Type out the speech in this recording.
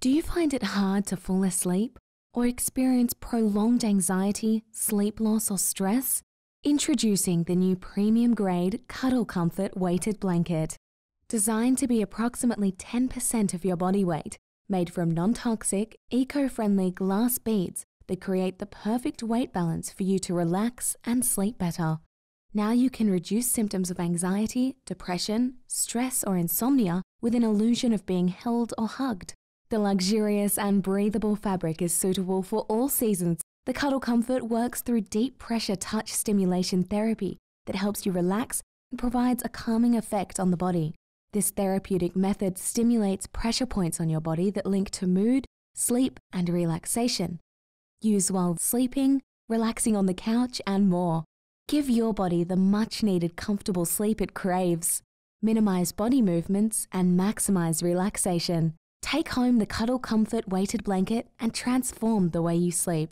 Do you find it hard to fall asleep or experience prolonged anxiety, sleep loss, or stress? Introducing the new premium grade Cuddle Comfort weighted blanket. Designed to be approximately 10% of your body weight, made from non toxic, eco friendly glass beads that create the perfect weight balance for you to relax and sleep better. Now you can reduce symptoms of anxiety, depression, stress, or insomnia with an illusion of being held or hugged. The luxurious and breathable fabric is suitable for all seasons. The Cuddle Comfort works through deep pressure touch stimulation therapy that helps you relax and provides a calming effect on the body. This therapeutic method stimulates pressure points on your body that link to mood, sleep, and relaxation. Use while sleeping, relaxing on the couch, and more. Give your body the much needed comfortable sleep it craves. Minimize body movements and maximize relaxation. Take home the Cuddle Comfort weighted blanket and transform the way you sleep.